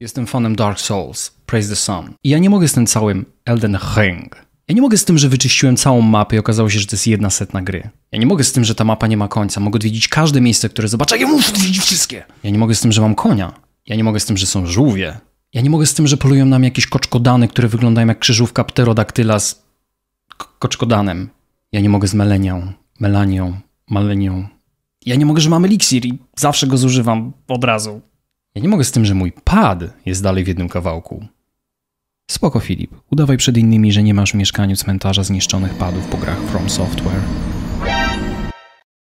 Jestem fanem Dark Souls, Praise the Sun. I ja nie mogę z tym całym Elden Ring. Ja nie mogę z tym, że wyczyściłem całą mapę i okazało się, że to jest jedna setna gry. Ja nie mogę z tym, że ta mapa nie ma końca. Mogę odwiedzić każde miejsce, które zobaczę. Ja muszę odwiedzić wszystkie! Ja nie mogę z tym, że mam konia. Ja nie mogę z tym, że są żółwie. Ja nie mogę z tym, że polują nam jakieś koczkodany, które wyglądają jak krzyżówka pterodaktyla z koczkodanem. Ja nie mogę z melenią, melanią, malenią. Ja nie mogę, że mam eliksir i zawsze go zużywam od razu. Ja nie mogę z tym, że mój pad jest dalej w jednym kawałku. Spoko, Filip. Udawaj przed innymi, że nie masz w mieszkaniu cmentarza zniszczonych padów po grach From Software.